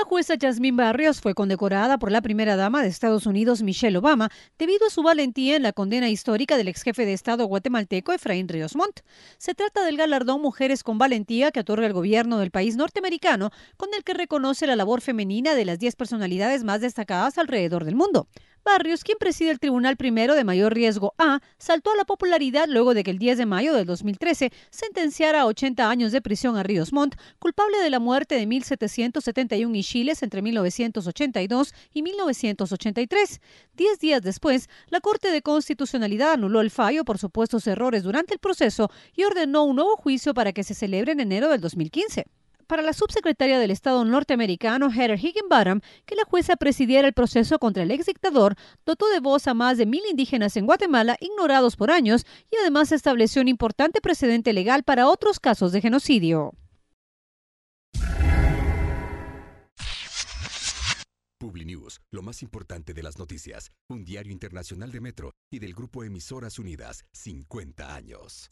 La jueza Jasmine Barrios fue condecorada por la primera dama de Estados Unidos, Michelle Obama, debido a su valentía en la condena histórica del ex jefe de Estado guatemalteco Efraín Ríos Montt. Se trata del galardón Mujeres con Valentía que otorga el gobierno del país norteamericano, con el que reconoce la labor femenina de las 10 personalidades más destacadas alrededor del mundo. Barrios, quien preside el Tribunal Primero de Mayor Riesgo A, saltó a la popularidad luego de que el 10 de mayo del 2013 sentenciara a 80 años de prisión a Ríos Montt, culpable de la muerte de 1.771 chiles entre 1982 y 1983. Diez días después, la Corte de Constitucionalidad anuló el fallo por supuestos errores durante el proceso y ordenó un nuevo juicio para que se celebre en enero del 2015 para la subsecretaria del Estado norteamericano Heather Higginbottom que la jueza presidiera el proceso contra el ex dictador, dotó de voz a más de mil indígenas en Guatemala ignorados por años y además estableció un importante precedente legal para otros casos de genocidio. News, lo más importante de las noticias, un diario internacional de Metro y del grupo Emisoras Unidas, 50 años.